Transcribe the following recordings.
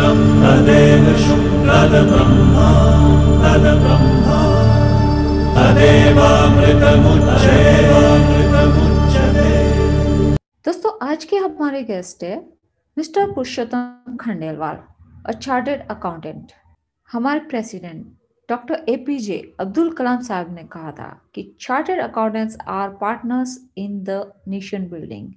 तदेव दोस्तों आज के हमारे गेस्ट है mister Purushottam Khandelwal a chartered accountant हमारे president doctor A P J Abdul Kalam साहब ने कहा था कि chartered accountants are partners in the nation building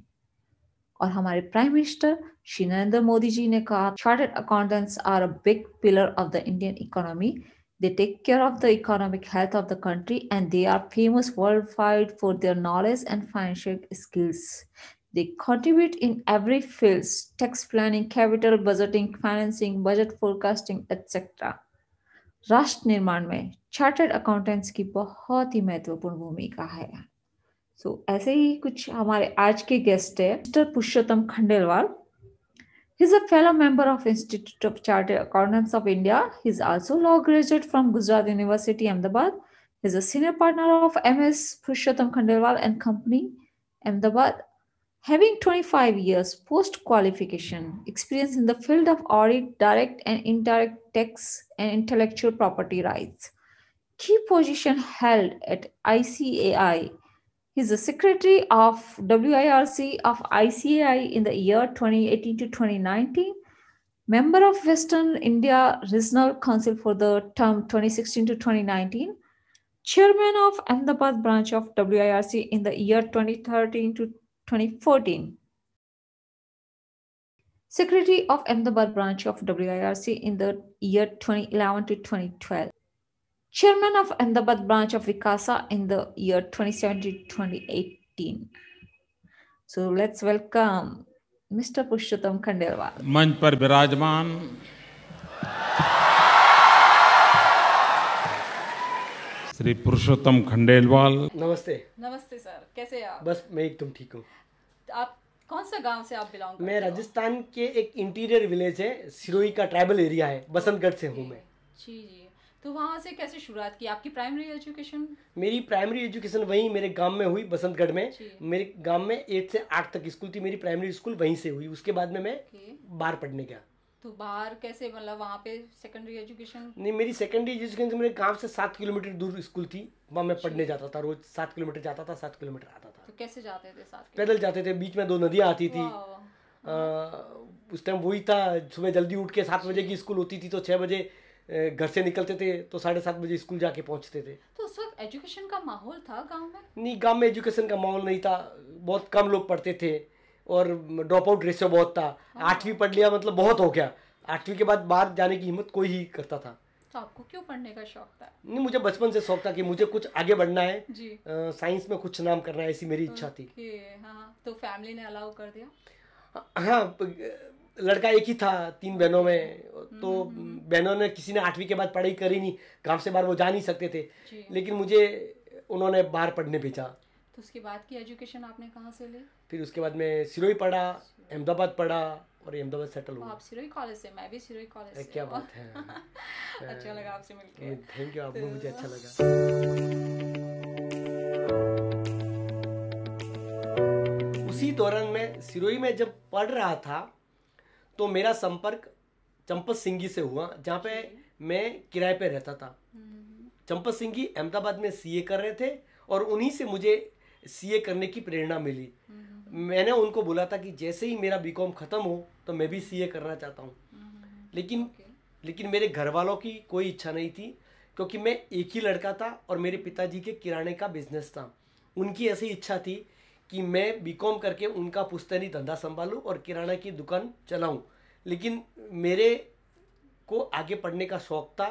और हमारे प्राइम मिनिस्टर श्री नरेंद्र मोदी जी ने कहा chartered accountants are a big pillar of the Indian economy they take care of the economic health of the country and they are famous world wide for their knowledge and financial skills they contribute in every fields tax planning capital budgeting financing budget forecasting etc राष्ट्र निर्माण में chartered accountants की बहुत ही महत्वपूर्ण भूमिका है सो so, ऐसे ही कुछ हमारे आज के गेस्ट है mister Purushottam Khandelwal He's a fellow member of Institute of Chartered Accountants of India. He's also law graduate from Gujarat University, Ahmedabad. He's a senior partner of MS Purushottam Khandelwal and Company, Ahmedabad. Having 25 years post qualification experience in the field of audit, direct and indirect tax, and intellectual property rights. Key position held at ICAI He's a secretary of WIRC of ICAI in the year 2018 to 2019, member of Western India Regional Council for the term 2016 to 2019, chairman of Ahmedabad branch of WIRC in the year 2013 to 2014, secretary of Ahmedabad branch of WIRC in the year 2011 to 2012. chairman of Ahmedabad branch of Vikasa in the year 2017-2018. So let's welcome Mr. Pushyottam Khandelwal. मंच पर विराजमान श्री पुरुषोत्तम खंडेलवाल नमस्ते नमस्ते sir कैसे आप बस मैं एकदम ठीक हूँ आप कौन सा गांव से आप बिलोंग मैं राजस्थान के एक इंटीरियर विलेज है सिरोही का ट्राइबल एरिया है बसंतगढ़ से हूँ मैं जी जी तो वहाँ से कैसे शुरुआत की आपकी प्राइमरी एजुकेशन मेरी प्राइमरी एजुकेशन वहीं मेरे गांव में हुई बसंतगढ़ में मेरे गांव में एट से आठ तक स्कूल थी मेरी प्राइमरी स्कूल वहीं से हुई उसके बाद में मैं बाहर पढ़ने गया तो बाहर कैसे मतलब वहाँ पे सेकेंडरी एजुकेशन नहीं मेरी सेकेंडरी एजुकेशन तो मेरे गांव से सात किलोमीटर दूर स्कूल थी वहाँ मैं पढ़ने जाता था रोज सात किलोमीटर जाता था सात किलोमीटर आता था तो कैसे जाते थे साथ पैदल जाते थे बीच में दो नदियाँ आती थी आ, उस टाइम वही था सुबह जल्दी उठ के सात बजे की स्कूल होती थी तो छः बजे घर से निकलते थे तो साढ़े सात बजे स्कूल जाके पहुंचते थे तो उस वक्त एजुकेशन का माहौल था गांव में नहीं गांव में एजुकेशन का माहौल नहीं था बहुत कम लोग पढ़ते थे और ड्रॉप आउट रेशो बहुत था हाँ। आठवीं पढ़ लिया मतलब बहुत हो गया आठवीं के बाद बाहर जाने की हिम्मत कोई ही करता था तो आपको क्यों पढ़ने का शौक था नहीं मुझे बचपन से शौक था कि मुझे कुछ आगे बढ़ना है साइंस में कुछ नाम करना है ऐसी मेरी इच्छा थी हाँ, तो फैमिली ने अलाउ कर दिया हाँ, हाँ लड़का एक ही था तीन बहनों में हम्म, तो हम्म, हम्म। बहनों ने किसी ने आठवीं के बाद पढ़ाई करी नहीं गांव से बाहर वो जा नहीं सकते थे लेकिन मुझे उन्होंने बाहर पढ़ने भेजा तो उसके बाद की एजुकेशन आपने कहाँ से ली फिर उसके बाद मैं सिरोही पढ़ा अहमदाबाद पढ़ा और अहमदाबाद सेटल हुआ आप सिरोही कॉलेज से मैं भी सिरोही कॉलेज से क्या बात है अच्छा लगा हाँ। आपसे मिलकर थैंक यू आपको मुझे अच्छा लगा उसी दौरान मैं सिरोही में जब पढ़ रहा था तो मेरा संपर्क चंपत सिंगी से हुआ जहाँ पे मैं किराए पे रहता था हम्म। चंपत सिंगी अहमदाबाद में सीए कर रहे थे और उन्हीं से मुझे सीए करने की प्रेरणा मिली हम्म। मैंने उनको बोला था कि जैसे ही मेरा बीकॉम खत्म हो तो मैं भी सीए करना चाहता हूँ हम्म। लेकिन लेकिन मेरे घर वालों की कोई इच्छा नहीं थी क्योंकि मैं एक ही लड़का था और मेरे पिताजी के किराने का बिजनेस था उनकी ऐसी इच्छा थी कि मैं बीकॉम करके उनका पुस्तनी धंधा संभालूँ और किराना की दुकान चलाऊँ लेकिन मेरे को आगे पढ़ने का शौक़ था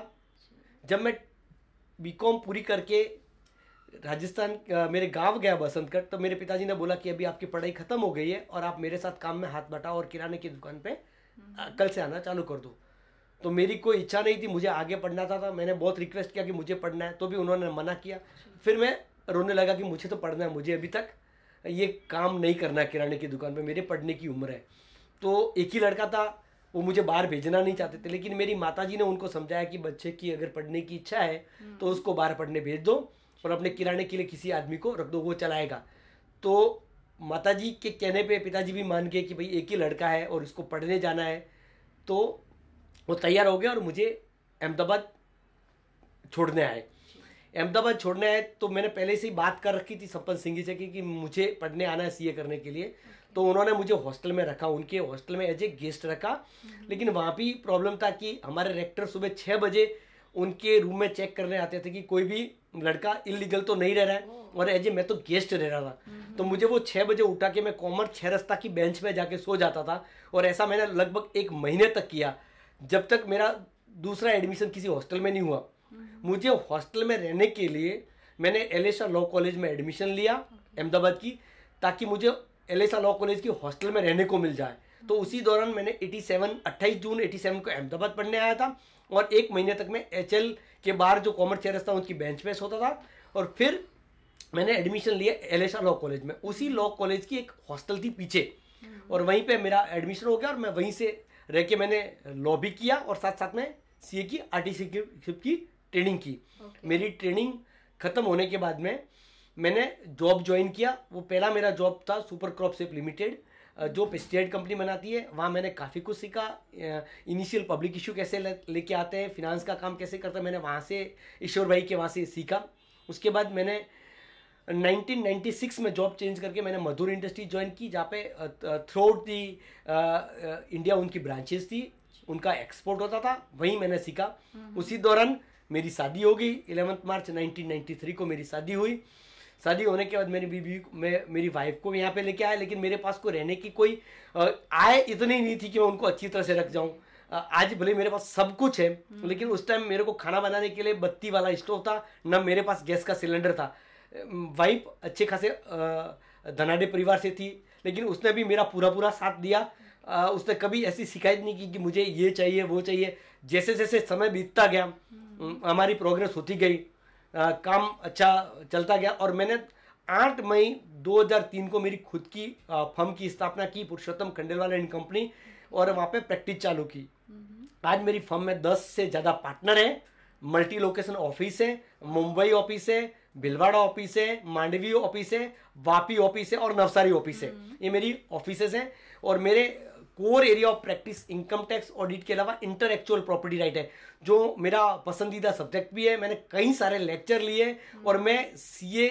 जब मैं बीकॉम पूरी करके राजस्थान मेरे गांव गया बसंतगढ़ तो मेरे पिताजी ने बोला कि अभी आपकी पढ़ाई ख़त्म हो गई है और आप मेरे साथ काम में हाथ बटाओ और किराने की दुकान पे कल से आना चालू कर दो तो मेरी कोई इच्छा नहीं थी मुझे आगे पढ़ना था, था मैंने बहुत रिक्वेस्ट किया कि मुझे पढ़ना है तो भी उन्होंने मना किया फिर मैं रोने लगा कि मुझे तो पढ़ना है मुझे अभी तक ये काम नहीं करना किराने की दुकान पे मेरे पढ़ने की उम्र है तो एक ही लड़का था वो मुझे बाहर भेजना नहीं चाहते थे लेकिन मेरी माता जी ने उनको समझाया कि बच्चे की अगर पढ़ने की इच्छा है हम्म। तो उसको बाहर पढ़ने भेज दो और अपने किराने के लिए किसी आदमी को रख दो वो चलाएगा तो माता जी के कहने पे पिताजी भी मान गए कि भाई एक ही लड़का है और उसको पढ़ने जाना है तो वो तैयार हो गया और मुझे अहमदाबाद छोड़ने आए अहमदाबाद छोड़ने आए तो मैंने पहले से ही बात कर रखी थी सपन सिंह जी से कि, कि मुझे पढ़ने आना है सी करने के लिए तो उन्होंने मुझे हॉस्टल में रखा उनके हॉस्टल में एज ए गेस्ट रखा लेकिन वहाँ भी प्रॉब्लम था कि हमारे रेक्टर सुबह छः बजे उनके रूम में चेक करने आते थे कि कोई भी लड़का इलीगल तो नहीं रह रहा है oh. और एज ए मैं तो गेस्ट रह रहा था mm-hmm. तो मुझे वो छः बजे उठा के मैं कॉमर छः रस्ता की बेंच में जाके सो जाता था और ऐसा मैंने लगभग एक महीने तक किया जब तक मेरा दूसरा एडमिशन किसी हॉस्टल में नहीं हुआ मुझे हॉस्टल में रहने के लिए मैंने एलेसा लॉ कॉलेज में एडमिशन लिया अहमदाबाद की ताकि मुझे एलेसा लॉ कॉलेज की हॉस्टल में रहने को मिल जाए तो उसी दौरान मैंने 87 28 जून 87 को अहमदाबाद पढ़ने आया था और एक महीने तक मैं एच के बाहर जो कॉमर्स चेयरस था उनकी बेंच पेस होता था और फिर मैंने एडमिशन लिया एलेसा लॉ कॉलेज में उसी लॉ कॉलेज की एक हॉस्टल थी पीछे और वहीं पर मेरा एडमिशन हो गया और मैं वहीं से रह के मैंने लॉ भी किया और साथ साथ में सी ए की आर टी की ट्रेनिंग की okay. मेरी ट्रेनिंग ख़त्म होने के बाद में मैंने जॉब ज्वाइन किया वो पहला मेरा जॉब था सुपर क्रॉप सेप लिमिटेड जो स्टेट कंपनी बनाती है वहाँ मैंने काफ़ी कुछ सीखा इनिशियल पब्लिक इशू कैसे लेके आते हैं फिनांस का काम कैसे करता है मैंने वहाँ से ईश्वर भाई के वहाँ से सीखा उसके बाद मैंने 1996 में जॉब चेंज करके मैंने मधुर इंडस्ट्री ज्वाइन की जहाँ पे थ्रू आउट दी इंडिया उनकी ब्रांचेस थी उनका एक्सपोर्ट होता था वहीं मैंने सीखा हम्म, हम्म। उसी दौरान मेरी शादी हो गई इलेवंथ मार्च 1993 को मेरी शादी हुई शादी होने के बाद मेरी बीबी मैं मेरी वाइफ को यहाँ पे लेके आया लेकिन मेरे पास को रहने की कोई आय इतनी नहीं थी कि मैं उनको अच्छी तरह से रख जाऊँ आज भले मेरे पास सब कुछ है हम्म। लेकिन उस टाइम मेरे को खाना बनाने के लिए बत्ती वाला स्टोव था न मेरे पास गैस का सिलेंडर था वाइफ अच्छे खासे धनाडे परिवार से थी लेकिन उसने भी मेरा पूरा पूरा साथ दिया उसने कभी ऐसी शिकायत नहीं की कि मुझे ये चाहिए वो चाहिए जैसे जैसे समय बीतता गया हमारी प्रोग्रेस होती गई आ, काम अच्छा चलता गया और मैंने आठ मई 2003 को मेरी खुद की फर्म की स्थापना की पुरुषोत्तम खंडेलवाल एंड कंपनी और वहाँ पे प्रैक्टिस चालू की हम्म। आज मेरी फर्म में 10 से ज़्यादा पार्टनर हैं मल्टी लोकेशन ऑफिस है मुंबई ऑफिस है भिलवाड़ा ऑफिस है मांडवी ऑफिस है वापी ऑफिस है और नवसारी ऑफिस है हम्म। ये मेरी ऑफिसेज हैं और मेरे core area of practice income tax audit के अलावा एक्चुअल प्रॉपर्टी राइट है जो मेरा पसंदीदा सब्जेक्ट भी है मैंने कई सारे लेक्चर लिए और मैं सीए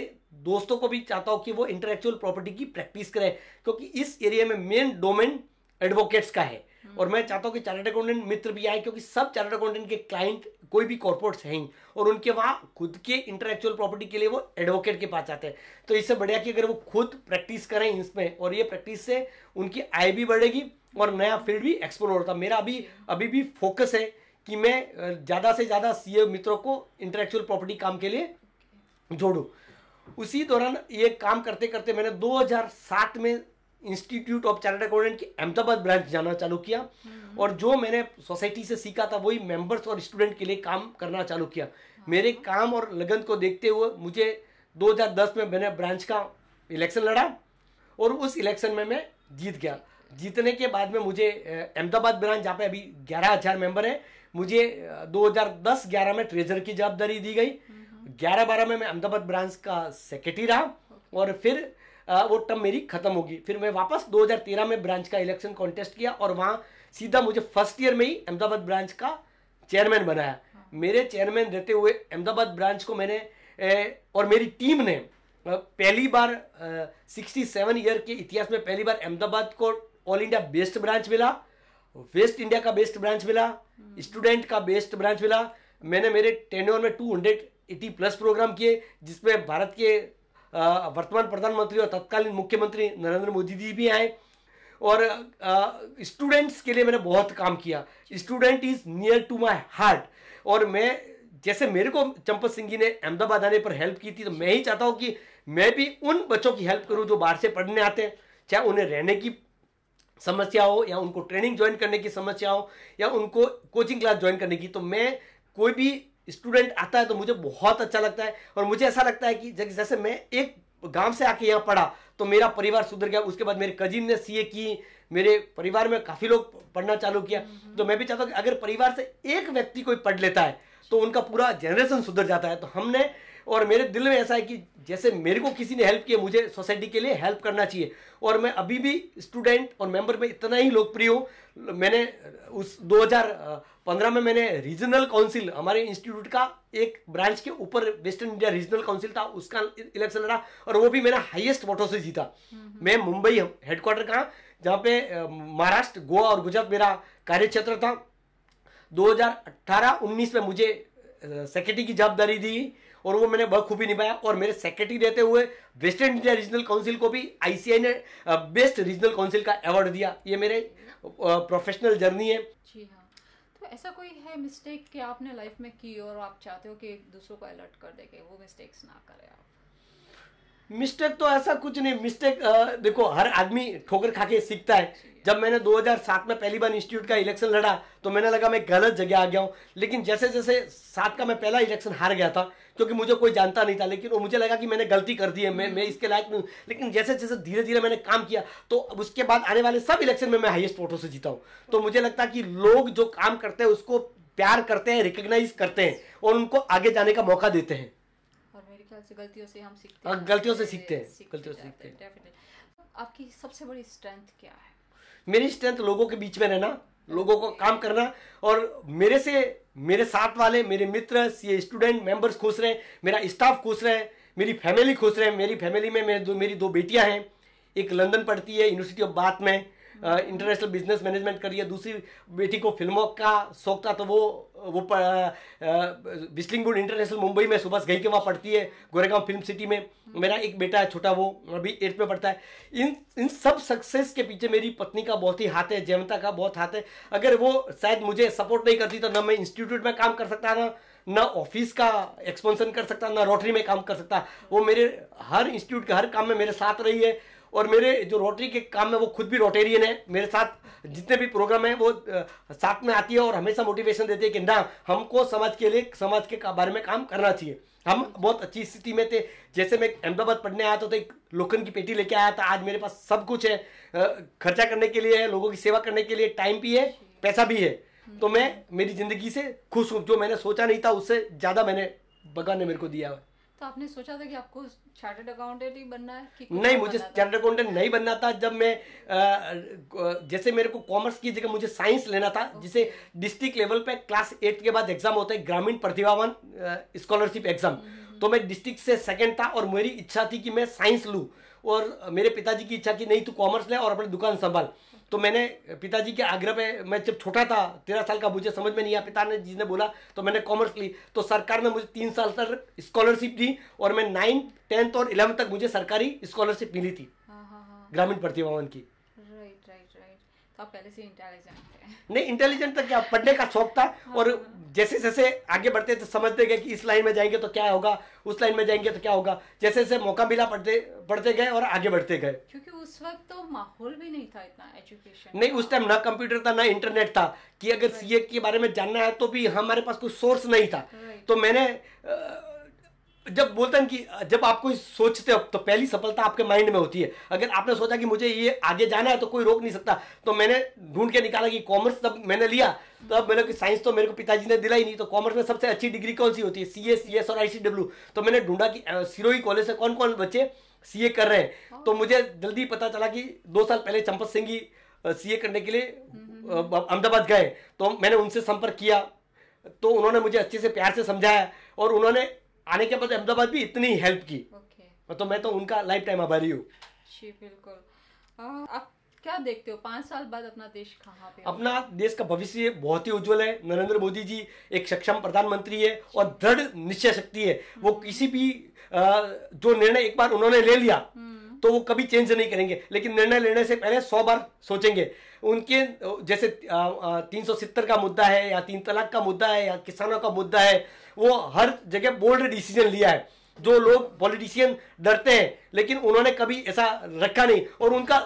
दोस्तों को भी चाहता हूं कि वो एक्चुअल प्रॉपर्टी की प्रैक्टिस करें क्योंकि इस एरिया में मेन डोमेन एडवोकेट्स का है और मैं चाहता हूं कि चार्टर्ड अकाउंटेंट मित्र भी आए क्योंकि सब चार्टर्ड अकाउंटेंट के क्लाइंट कोई भी कॉर्पोरेट्स हैं और उनके वहां खुद के इंटरेक्चुअल प्रॉपर्टी के लिए वो एडवोकेट के पास आते हैं तो इससे बढ़िया कि अगर वो खुद प्रैक्टिस करें इसमें और ये प्रैक्टिस से उनकी आय भी बढ़ेगी और नया फील्ड भी एक्सप्लोर होता मेरा अभी अभी भी फोकस है कि मैं ज़्यादा से ज़्यादा सी मित्रों को इंटेलेक्चुअल प्रॉपर्टी काम के लिए जोड़ू उसी दौरान ये काम करते करते मैंने 2007 में इंस्टीट्यूट ऑफ चार्ट अकाउंटेंट की अहमदाबाद ब्रांच जाना चालू किया हम्म। और जो मैंने सोसाइटी से सीखा था वही मेंबर्स और स्टूडेंट के लिए काम करना चालू किया हाँ। मेरे काम और लगन को देखते हुए मुझे 2010 में मैंने ब्रांच का इलेक्शन लड़ा और उस इलेक्शन में मैं जीत गया जीतने के बाद में मुझे अहमदाबाद ब्रांच जहाँ पे अभी ग्यारह हजार मेंबर है मुझे 2010-11 में ट्रेजर की जवाबदारी दी गई 11-12 हम्म। में मैं अहमदाबाद ब्रांच का सेक्रेटरी रहा और फिर वो टर्म मेरी खत्म होगी फिर मैं वापस 2013 में ब्रांच का इलेक्शन कॉन्टेस्ट किया और वहाँ सीधा मुझे फर्स्ट ईयर में ही अहमदाबाद ब्रांच का चेयरमैन बनाया हाँ। मेरे चेयरमैन रहते हुए अहमदाबाद ब्रांच को मैंने ए, और मेरी टीम ने पहली बार सिक्सटी सेवन ईयर के इतिहास में पहली बार अहमदाबाद को ऑल इंडिया बेस्ट ब्रांच मिला वेस्ट इंडिया का बेस्ट ब्रांच मिला स्टूडेंट हम्म। का बेस्ट ब्रांच मिला मैंने मेरे टेन्योर में एटी प्लस प्रोग्राम किए जिसमें भारत के वर्तमान प्रधानमंत्री और तत्कालीन मुख्यमंत्री नरेंद्र मोदी जी भी आए और स्टूडेंट्स के लिए मैंने बहुत काम किया student is near to my heart और मैं जैसे मेरे को चंपत सिंह जी ने अहमदाबाद आने पर हेल्प की थी तो मैं ही चाहता हूँ कि मैं भी उन बच्चों की हेल्प करूँ जो बाहर से पढ़ने आते हैं चाहे उन्हें रहने की समस्या हो या उनको ट्रेनिंग ज्वाइन करने की समस्या हो या उनको कोचिंग क्लास ज्वाइन करने की तो मैं कोई भी स्टूडेंट आता है तो मुझे बहुत अच्छा लगता है और मुझे ऐसा लगता है कि जैसे मैं एक गांव से आके यहाँ पढ़ा तो मेरा परिवार सुधर गया उसके बाद मेरे कजिन ने सीए की मेरे परिवार में काफ़ी लोग पढ़ना चालू किया हम्म। तो मैं भी चाहता हूँ कि अगर परिवार से एक व्यक्ति कोई पढ़ लेता है तो उनका पूरा जनरेशन सुधर जाता है तो हमने और मेरे दिल में ऐसा है कि जैसे मेरे को किसी ने हेल्प किया मुझे सोसाइटी के लिए हेल्प करना चाहिए और मैं अभी भी स्टूडेंट और मेंबर में इतना ही लोकप्रिय हूँ मैंने उस 2015 में मैंने रीजनल काउंसिल हमारे इंस्टीट्यूट का एक ब्रांच के ऊपर वेस्टर्न इंडिया रीजनल काउंसिल था उसका इलेक्शन लड़ा और वो भी मैंने हाइएस्ट वोटों से जीता मैं मुंबई हेडक्वार्टर का जहाँ पे महाराष्ट्र गोवा और गुजरात मेरा कार्य क्षेत्र था 2018-19 में मुझे सेक्रेटरी की जवाबदारी दी और वो मैंने बहुत खूबी निभाया और मेरे सेक्रेटरी रहते हुए वेस्टर्न इंडिया रीजनल काउंसिल को भी आईसीआई ने बेस्ट रीजनल काउंसिल का अवार्ड दिया ये मेरे प्रोफेशनल जर्नी है जी हाँ तो ऐसा कोई है मिस्टेक कि आपने लाइफ में की और आप चाहते हो कि दूसरों को अलर्ट कर दे के वो मिस्टेक्स ना करें आप मिस्टेक तो ऐसा कुछ नहीं मिस्टेक देखो हर आदमी ठोकर खा के सीखता है जब मैंने 2007 में पहली बार इंस्टीट्यूट का इलेक्शन लड़ा तो मैंने लगा मैं गलत जगह आ गया हूँ लेकिन जैसे जैसे सात का मैं पहला इलेक्शन हार गया था क्योंकि मुझे कोई जानता नहीं था लेकिन वो मुझे लगा कि मैंने गलती कर दी है मैं मैं इसके लायक नहीं लेकिन जैसे जैसे धीरे धीरे मैंने काम किया तो उसके बाद आने वाले सब इलेक्शन में मैं हाइएस्ट वोटों से जीता हूँ तो मुझे लगता है कि लोग जो काम करते हैं उसको प्यार करते हैं रिकग्नाइज करते हैं और उनको आगे जाने का मौका देते हैं गलतियों से हम सीखते हाँ, हैं गलतियों से सीखते हैं गलतियों से सीखते हैं आपकी सबसे बड़ी स्ट्रेंथ क्या है मेरी स्ट्रेंथ लोगों के बीच में रहना लोगों को काम करना और मेरे से मेरे साथ वाले मेरे मित्र सीए स्टूडेंट मेंबर्स खुश रहे मेरा स्टाफ खुश रहे मेरी फैमिली खुश रहे मेरी फैमिली में मेरे दो मेरी दो बेटियां हैं एक लंदन पढ़ती है यूनिवर्सिटी ऑफ बाथ में इंटरनेशनल बिजनेस मैनेजमेंट करी है दूसरी बेटी को फिल्मों का शौक था तो वो वो बिस्लिंग गुड इंटरनेशनल मुंबई में सुबह गई के वहाँ पढ़ती है गोरेगांव फिल्म सिटी में मेरा एक बेटा है छोटा वो अभी एट्थ में पढ़ता है इन इन सब सक्सेस के पीछे मेरी पत्नी का बहुत ही हाथ है जयमता का बहुत हाथ है अगर वो शायद मुझे सपोर्ट नहीं करती तो ना मैं इंस्टीट्यूट में काम कर सकता ना ना ऑफिस का एक्सपेंशन कर सकता ना रोटरी में काम कर सकता वो मेरे हर इंस्टीट्यूट के हर काम में मेरे साथ रही है और मेरे जो रोटरी के काम में वो खुद भी रोटेरियन है मेरे साथ जितने भी प्रोग्राम हैं वो साथ में आती है और हमेशा मोटिवेशन देती है कि ना हमको समाज के लिए समाज के बारे में काम करना चाहिए हम बहुत अच्छी स्थिति में थे जैसे मैं अहमदाबाद पढ़ने आया था तो एक लोखन की पेटी लेके आया था आज मेरे पास सब कुछ है खर्चा करने के लिए है लोगों की सेवा करने के लिए टाइम भी है पैसा भी है तो मैं मेरी ज़िंदगी से खुश हूँ जो मैंने सोचा नहीं था उससे ज़्यादा मैंने भगवान ने मेरे को दिया है तो आपने सोचा था कि आपको चार्टर्ड अकाउंटेंट ही बनना है कि नहीं मुझे चार्टर्ड अकाउंटेंट नहीं बनना था जब मैं आ, जैसे मेरे को कॉमर्स की जगह मुझे साइंस लेना था जिसे डिस्ट्रिक्ट लेवल पे क्लास एट के बाद एग्जाम होता है ग्रामीण प्रतिभावान स्कॉलरशिप एग्जाम हम्म, तो मैं डिस्ट्रिक्ट से सेकेंड था और मेरी इच्छा थी कि मैं साइंस लूँ और मेरे पिताजी की इच्छा कि नहीं तू कॉमर्स ले और अपनी दुकान संभाल तो मैंने पिताजी के आग्रह पे मैं जब छोटा था तेरह साल का मुझे समझ में नहीं आया पिता ने जिसने बोला तो मैंने कॉमर्स ली तो सरकार ने मुझे तीन साल तक स्कॉलरशिप दी और मैं नाइन्थ टेंथ और इलेवंथ तक मुझे सरकारी स्कॉलरशिप मिली थी हाँ, हाँ, हाँ। ग्रामीण प्रतिभावन की नहीं इंटेलिजेंट तो क्या पढ़ने का शौक था हाँ, और जैसे जैसे आगे बढ़ते तो समझते गए कि इस लाइन में जाएंगे तो क्या होगा उस लाइन में जाएंगे तो क्या होगा जैसे जैसे मौका मिला पढ़ते पढ़ते गए और आगे बढ़ते गए क्योंकि उस वक्त तो माहौल भी नहीं था इतना एजुकेशन नहीं उस टाइम ना कंप्यूटर था ना इंटरनेट था कि अगर सीए के बारे में जानना है तो भी हमारे पास कोई सोर्स नहीं था तो मैंने जब बोलते हैं कि जब आप कोई सोचते हो तो पहली सफलता आपके माइंड में होती है अगर आपने सोचा कि मुझे ये आगे जाना है तो कोई रोक नहीं सकता तो मैंने ढूंढ के निकाला कि कॉमर्स तब मैंने लिया तो अब मैंने साइंस तो मेरे को पिताजी ने दिला ही नहीं तो कॉमर्स में सबसे अच्छी डिग्री कौन सी होती है सी ए सी एस और आई सी डब्ल्यू तो मैंने ढूंढा कि सिरोही कॉलेज से कौन कौन बच्चे सी ए कर रहे हैं तो मुझे जल्दी पता चला कि दो साल पहले चंपत सिंह ही सी ए करने के लिए अहमदाबाद गए तो मैंने उनसे संपर्क किया तो उन्होंने मुझे अच्छे से प्यार से समझाया और उन्होंने आने के बाद अहमदाबाद भी इतनी हेल्प की okay. तो मैं तो उनका लाइफ टाइम आभारी हूँ क्या देखते हो पांच साल बाद अपना देश कहाँ पे अपना देश का भविष्य बहुत ही उज्जवल है नरेंद्र मोदी जी एक सक्षम प्रधानमंत्री है और दृढ़ निश्चय शक्ति है वो हम्म। किसी भी जो निर्णय एक बार उन्होंने ले लिया हम्म। तो वो कभी चेंज नहीं करेंगे लेकिन निर्णय लेने से पहले सौ बार सोचेंगे उनके जैसे तीन सौ सत्तर का मुद्दा है या तीन तलाक का मुद्दा है या किसानों का मुद्दा है वो हर जगह बोल्ड डिसीजन लिया है जो लोग पॉलिटिशियन डरते हैं लेकिन उन्होंने कभी ऐसा रखा नहीं और उनका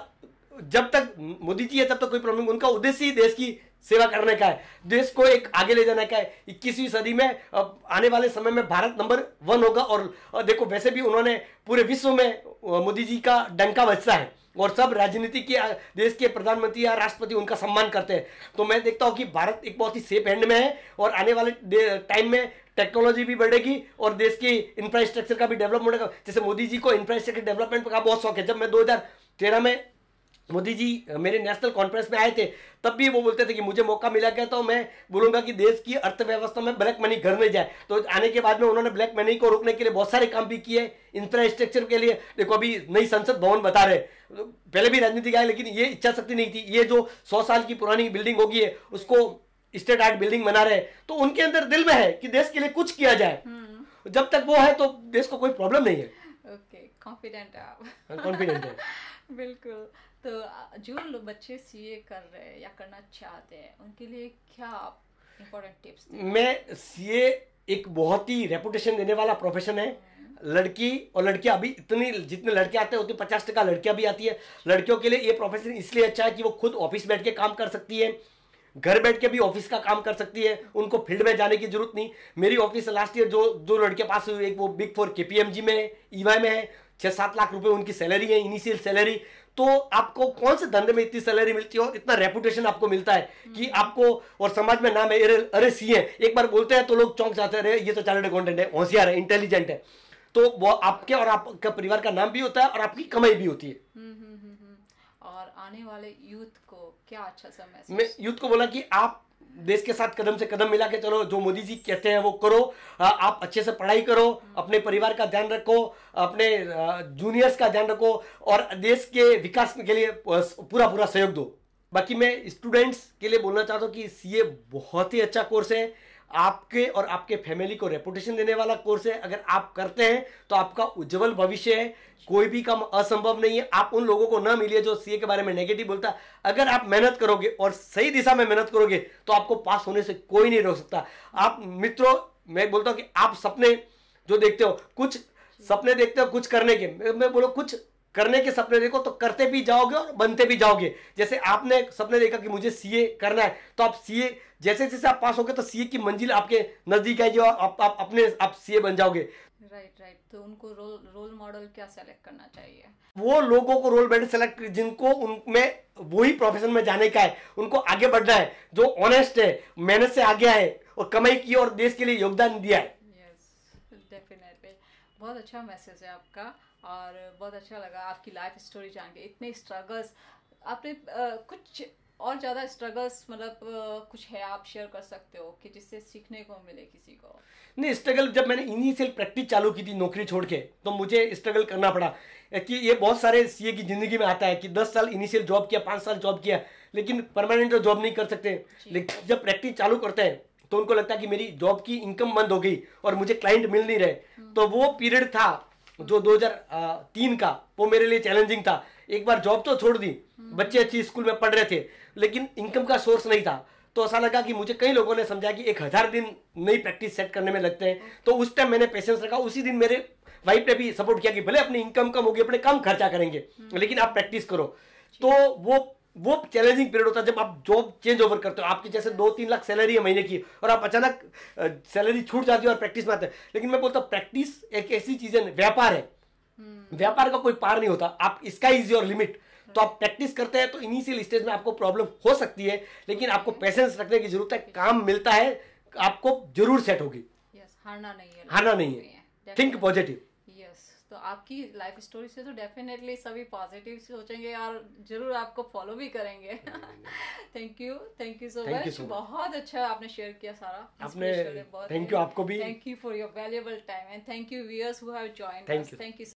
जब तक मोदी जी है तब तक कोई प्रॉब्लम उनका उद्देश्य ही देश की सेवा करने का है देश को एक आगे ले जाने का है इक्कीसवीं सदी में आने वाले समय में भारत नंबर वन होगा और देखो वैसे भी उन्होंने पूरे विश्व में मोदी जी का डंका बचता है और सब राजनीति के देश के प्रधानमंत्री या राष्ट्रपति उनका सम्मान करते हैं तो मैं देखता हूँ कि भारत एक बहुत ही सेफ हैंड में है और आने वाले टाइम में टेक्नोलॉजी भी बढ़ेगी और देश की इंफ्रास्ट्रक्चर का भी डेवलपमेंट होगा जैसे मोदी जी को इंफ्रास्ट्रक्चर डेवलपमेंट का बहुत शौक है जब मैं दो में मोदी जी मेरे नेशनल कॉन्फ्रेंस में आए थे तब भी वो बोलते थे कि मुझे मौका मिला गया तो मैं बोलूंगा कि देश की अर्थव्यवस्था में ब्लैक मनी घर में जाए तो आने के बाद में उन्होंने ब्लैक मनी को रोकने के लिए बहुत सारे काम भी किए इंफ्रास्ट्रक्चर के लिए देखो अभी नई संसद भवन बता रहे पहले भी राजनीति आए लेकिन ये इच्छा शक्ति नहीं थी ये जो सौ साल की पुरानी बिल्डिंग होगी उसको स्टेट आर्ट बिल्डिंग बना रहे तो उनके अंदर दिल में है कि देश के लिए कुछ किया जाए हम्म। जब तक वो है तो देश को कोई प्रॉब्लम नहीं है ओके कॉन्फिडेंट है कॉन्फिडेंट हाँ, है बिल्कुल तो जो लोग बच्चे सीए कर रहे हैं या करना चाहते हैं उनके लिए क्या आप इम्पोर्टेंट टिप्स मैं सीए एक बहुत ही रेपुटेशन देने वाला प्रोफेशन है हम्म। लड़की और लड़कियां अभी इतनी जितने लड़के आते हैं उतनी पचास टका लड़कियां भी आती है लड़कियों के लिए ये प्रोफेशन इसलिए अच्छा है कि वो खुद ऑफिस बैठ के काम कर सकती है घर बैठ के भी ऑफिस का काम कर सकती है उनको फील्ड में जाने की जरूरत नहीं मेरी ऑफिस लास्ट ईयर जो जो लड़के पास हुई एक वो बिग फोर के में है ई में है छः सात लाख रुपए उनकी सैलरी है इनिशियल सैलरी तो आपको कौन से धंधे में इतनी सैलरी मिलती है और इतना रेपुटेशन आपको मिलता है कि हम्म। आपको और समाज में नाम है अरे अरे सी है एक बार बोलते हैं तो लोग चौंक जाते हैं ये तो चार्टर्ड अकाउंटेंट है होशियार है इंटेलिजेंट है तो वो आपके और आपका परिवार का नाम भी होता है और आपकी कमाई भी होती है हम्म, हम्म, और आने वाले यूथ को क्या अच्छा सा मैसेज मैं यूथ को बोला कि आप देश के साथ कदम से कदम मिला के चलो जो मोदी जी कहते हैं वो करो आप अच्छे से पढ़ाई करो हम्म। अपने परिवार का ध्यान रखो अपने जूनियर्स का ध्यान रखो और देश के विकास के लिए पूरा पूरा सहयोग दो बाकी मैं स्टूडेंट्स के लिए बोलना चाहता हूँ कि सी बहुत ही अच्छा कोर्स है आपके और आपके फैमिली को रेपुटेशन देने वाला कोर्स है अगर आप करते हैं तो आपका उज्जवल भविष्य है कोई भी काम असंभव नहीं है आप उन लोगों को ना मिलिए जो सीए के बारे में नेगेटिव बोलता अगर आप मेहनत करोगे और सही दिशा में मेहनत करोगे तो आपको पास होने से कोई नहीं रोक सकता आप मित्रों मैं बोलता हूँ कि आप सपने जो देखते हो कुछ सपने देखते हो कुछ करने के मैं बोलो कुछ करने के सपने देखो तो करते भी जाओगे और बनते भी जाओगे जैसे आपने सपने देखा कि मुझे सीए करना है तो आप सीए जैसे जैसे आप पास होगे तो सीए की मंजिल आपके नजदीक आएगी और आप, आप अपने आप सीए बन जाओगे राइट राइट तो उनको रोल रोल मॉडल क्या सेलेक्ट करना चाहिए वो लोगों को रोल मॉडल सेलेक्ट जिनको उनमें वही प्रोफेशन में जाने का है उनको आगे बढ़ना है जो ऑनेस्ट है मेहनत से आगे आए और कमाई की और देश के लिए योगदान दिया है बहुत अच्छा मैसेज है आपका और बहुत अच्छा लगा आपकी लाइफ स्टोरी जान के इतने स्ट्रगल्स आपने आ, कुछ और ज़्यादा स्ट्रगल्स मतलब कुछ है आप शेयर कर सकते हो कि जिससे सीखने को मिले किसी को नहीं स्ट्रगल जब मैंने इनिशियल प्रैक्टिस चालू की थी नौकरी छोड़ के तो मुझे स्ट्रगल करना पड़ा कि ये बहुत सारे सीए की ज़िंदगी में आता है कि दस साल इनिशियल जॉब किया पाँच साल जॉब किया लेकिन परमानेंट तो जॉब नहीं कर सकते लेकिन जब प्रैक्टिस चालू करते हैं तो उनको लगता है कि मेरी जॉब की इनकम बंद हो गई और मुझे क्लाइंट मिल नहीं रहे हम्म। तो वो पीरियड था जो 2003 का वो मेरे लिए चैलेंजिंग था एक बार जॉब तो छोड़ दी हम्म। बच्चे अच्छी स्कूल में पढ़ रहे थे लेकिन इनकम का सोर्स नहीं था तो ऐसा लगा कि मुझे कई लोगों ने समझा कि एक हज़ार दिन नई प्रैक्टिस सेट करने में लगते हैं हम्म। तो उस टाइम मैंने पेशेंस रखा उसी दिन मेरे वाइफ ने भी सपोर्ट किया कि भले अपनी इनकम कम होगी अपने कम खर्चा करेंगे हम्म। लेकिन आप प्रैक्टिस करो तो वो वो चैलेंजिंग पीरियड होता है जब आप जॉब चेंज ओवर करते हो आपकी जैसे दो तीन लाख सैलरी है महीने की और आप अचानक सैलरी छूट जाती है और प्रैक्टिस में आते हैं लेकिन मैं बोलता हूँ प्रैक्टिस एक ऐसी चीज़ है व्यापार है हम्म। व्यापार का कोई पार नहीं होता आप इसका इज योर लिमिट तो आप प्रैक्टिस करते हैं तो इनिशियल स्टेज में आपको प्रॉब्लम हो सकती है लेकिन आपको पेशेंस रखने की जरूरत है काम मिलता है आपको जरूर सेट होगी हारना नहीं है हारना नहीं है थिंक पॉजिटिव तो आपकी लाइफ स्टोरी से तो डेफिनेटली सभी पॉजिटिव सोचेंगे और जरूर आपको फॉलो भी करेंगे thank you thank you so much बहुत अच्छा आपने शेयर किया सारा आपने थैंक यू आपको भी thank you for your valuable time and thank you viewers who have joined thank you